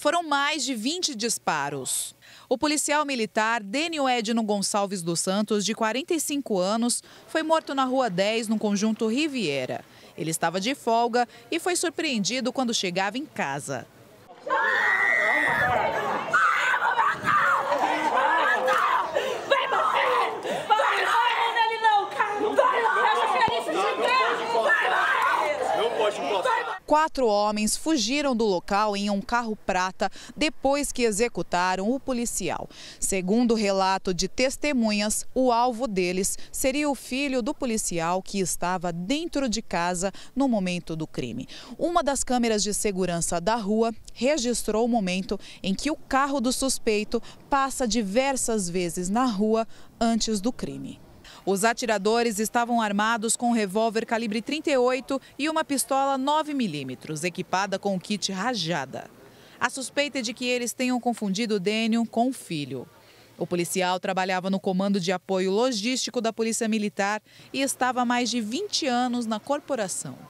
Foram mais de 20 disparos. O policial militar Dênio Edno Gonçalves dos Santos, de 45 anos, foi morto na Rua 10, no conjunto Riviera. Ele estava de folga e foi surpreendido quando chegava em casa. Quatro homens fugiram do local em um carro prata depois que executaram o policial. Segundo relato de testemunhas, o alvo deles seria o filho do policial que estava dentro de casa no momento do crime. Uma das câmeras de segurança da rua registrou o momento em que o carro do suspeito passa diversas vezes na rua antes do crime. Os atiradores estavam armados com um revólver calibre 38 e uma pistola 9mm, equipada com o kit rajada. A suspeita é de que eles tenham confundido o Dênio com o filho. O policial trabalhava no Comando de Apoio Logístico da Polícia Militar e estava há mais de 20 anos na corporação.